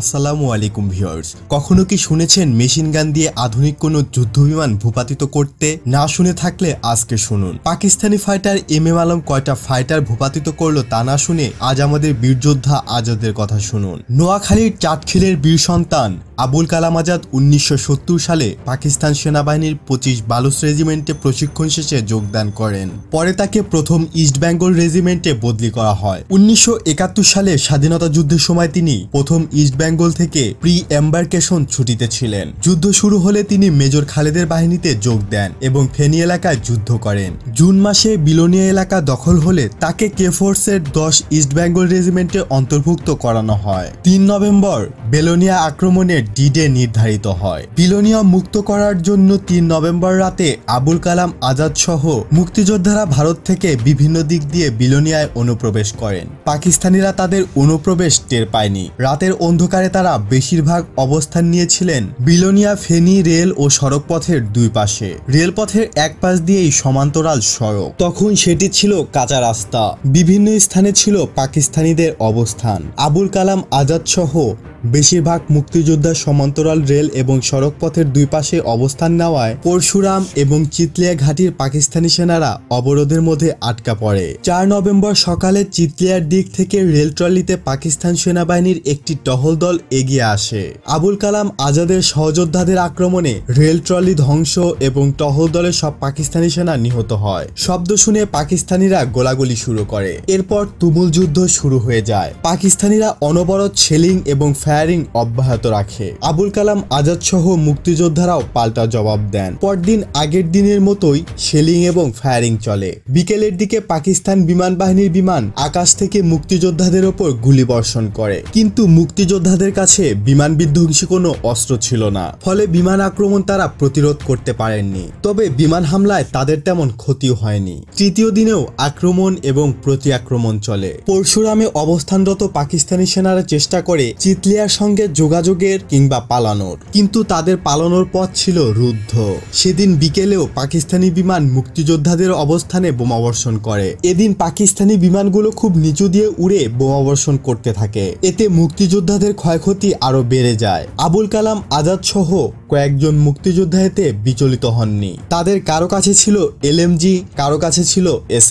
আসসালামু আলাইকুম ভিউয়ার্স কখনো কি শুনেছেন মেশিন গান দিয়ে আধুনিক কোনো যুদ্ধবিমান ভূপাতিত করতে না শুনে থাকলে আজকে শুনুন Pakistani fighter M M Alam কয়টা ফাইটার ভূপাতিত করলো তা না শুনে আজ আমাদের বীরযোদ্ধা আজাদের কথা শুনুন নোয়াখালীর চাটখিলের বীর সন্তান আবুল কালাম আজাদ উনিশশো সালে পাকিস্তান সেনাবাহিনীর পঁচিশ বালুস রেজিমেন্টে প্রশিক্ষণ শেষে যোগদান করেন পরে তাকে প্রথম ইস্ট বেঙ্গল রেজিমেন্টে বদলি করা হয় উনিশশো সালে স্বাধীনতা যুদ্ধের সময় তিনি প্রথম ইস্ট বেঙ্গল থেকে প্রি এম্বার্কেশন ছুটিতে ছিলেন যুদ্ধ শুরু হলে তিনি মেজর খালেদের বাহিনীতে যোগ দেন এবং ফেনী এলাকায় যুদ্ধ করেন জুন মাসে বিলোনিয়া এলাকা দখল হলে তাকে কেফোর্সের দশ ইস্ট বেঙ্গল রেজিমেন্টে অন্তর্ভুক্ত করানো হয় তিন নভেম্বর বেলোনিয়া আক্রমণের ডিডে নির্ধারিত হয় বিলোনিয়া মুক্ত করার জন্য তিন নভেম্বর রাতে আবুল কালাম আজাদ সহ মুক্তিযোদ্ধারা ভারত থেকে বিভিন্ন দিক দিয়ে বিলোনিয়ায় অনুপ্রবেশ করেন পাকিস্তানিরা তাদের অনুপ্রবেশ টের পায়নি রাতের অন্ধকারে তারা বেশিরভাগ অবস্থান নিয়েছিলেন বিলোনিয়া ফেনী রেল ও সড়কপথের দুই পাশে রেলপথের এক পাশ দিয়েই সমান্তরাল সড়ক তখন সেটি ছিল কাঁচা রাস্তা বিভিন্ন স্থানে ছিল পাকিস্তানিদের অবস্থান আবুল কালাম আজাদ সহ বেশিরভাগ মুক্তিযোদ্ধা সমান্তরাল রেল এবং সড়ক পথের দুই পাশে অবস্থান নেওয়ায় পরশুরাম এবং চিতলিয়া ঘাটির পাকিস্তানি সেনারা অবরোধের মধ্যে আটকা পড়ে চার নভেম্বর সকালে চিতলিয়ার দিক থেকে রেল ট্রলিতে পাকিস্তান সেনাবাহিনীর একটি টহল দল এগিয়ে আসে আবুল কালাম আজাদের সহযোদ্ধাদের আক্রমণে রেল ট্রলি ধ্বংস এবং টহল দলের সব পাকিস্তানি সেনা নিহত হয় শব্দ শুনে পাকিস্তানিরা গোলাগুলি শুরু করে এরপর তুমুল যুদ্ধ শুরু হয়ে যায় পাকিস্তানিরা অনবরত ছেলিং এবং ফ্যার ফায়ারিং অব্যাহত রাখে আবুল কালাম আজাদ সহ মুক্তিযোদ্ধারাও পাল্টা জবাব দেন পরদিন আগের দিনের মতোই শেলিং এবং ফায়ারিং চলে বিকেলের দিকে পাকিস্তান বিমান বাহিনীর বিমান আকাশ থেকে মুক্তিযোদ্ধাদের ওপর গুলি বর্ষণ করে কিন্তু মুক্তিযোদ্ধাদের কাছে বিমান বিধ্বংসী কোনো অস্ত্র ছিল না ফলে বিমান আক্রমণ তারা প্রতিরোধ করতে পারেননি তবে বিমান হামলায় তাদের তেমন ক্ষতি হয়নি তৃতীয় দিনেও আক্রমণ এবং প্রতি আক্রমণ চলে পরশুরামে অবস্থানরত পাকিস্তানি সেনারা চেষ্টা করে চিতলিয়ার সঙ্গে যোগাযোগের কিংবা পালানোর কিন্তু তাদের পালানোর পথ ছিল রুদ্ধ সেদিন বিকেলেও পাকিস্তানি বিমান মুক্তিযোদ্ধাদের অবস্থানে বোমাবর্ষণ করে এদিন পাকিস্তানি বিমানগুলো খুব নিচু দিয়ে উড়ে বোমাবর্ষণ করতে থাকে এতে মুক্তিযোদ্ধাদের ক্ষয়ক্ষতি আরও বেড়ে যায় আবুল কালাম আজাদ সহ কয়েকজন মুক্তিযোদ্ধা এতে বিচলিত হননি তাদের কারো কাছে ছিল এলএমজি কারো কাছে ছিল এস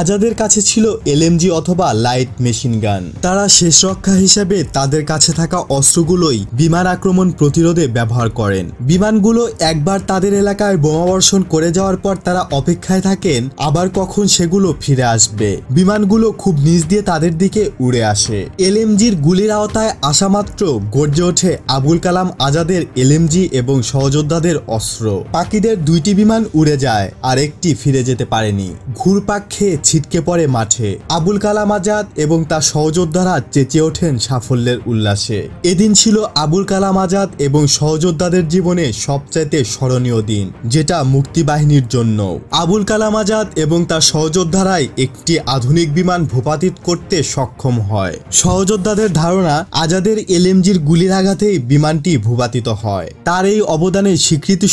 আজাদের কাছে ছিল এলএমজি অথবা লাইট মেশিন গান তারা শেষ রক্ষা হিসেবে তাদের কাছে থাকা অস্ত্রগুলোই বিমান আক্রমণ প্রতিরোধে ব্যবহার করেন বিমানগুলো একবার তাদের এলাকায় বোমাবর্ষণ করে যাওয়ার পর তারা অপেক্ষায় থাকেন আবার কখন সেগুলো ফিরে আসবে বিমানগুলো খুব নিজ দিয়ে তাদের দিকে উড়ে আসে এলএমজির গুলির আওতায় আসা মাত্র গর্জে ওঠে আবুল কালাম আজাদের এলএমজি এবং সহযোদ্ধাদের অস্ত্র পাকিদের দুইটি বিমান উড়ে যায় আর একটি ফিরে যেতে পারেনি ঘুরপাক খেয়ে ছিটকে পড়ে মাঠে আবুল কালাম আজাদ এবং তার সহযোদ্ধারা চেঁচে ওঠেন সাফল্যের উল্লাসে হয়েছে এদিন ছিল আবুল কালাম আজাদ এবং সহযোদ্ধাদের জীবনে সবচাইতে স্মরণীয় দিন যেটা মুক্তি বাহিনীর জন্য আবুল কালাম আজাদ এবং তার সহযোদ্ধারাই একটি আধুনিক বিমান ভূপাতিত করতে সক্ষম হয় সহযোদ্ধাদের ধারণা আজাদের এলএমজির গুলির আঘাতেই বিমানটি ভূপাতিত হয় তার এই অবদানের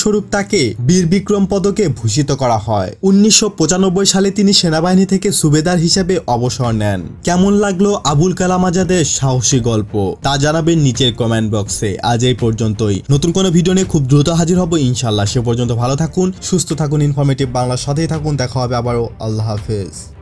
স্বরূপ তাকে বীর বিক্রম পদকে ভূষিত করা হয় উনিশশো সালে তিনি সেনাবাহিনী থেকে সুবেদার হিসেবে অবসর নেন কেমন লাগলো আবুল কালাম আজাদের সাহসী গল্প তাজা জানাবেন নিচের কমেন্ট বক্সে আজ এই পর্যন্তই নতুন কোনো ভিডিও নিয়ে খুব দ্রুত হাজির হব ইনশাল্লাহ সে পর্যন্ত ভালো থাকুন সুস্থ থাকুন ইনফরমেটিভ বাংলার সাথেই থাকুন দেখা হবে আবারও আল্লাহ হাফেজ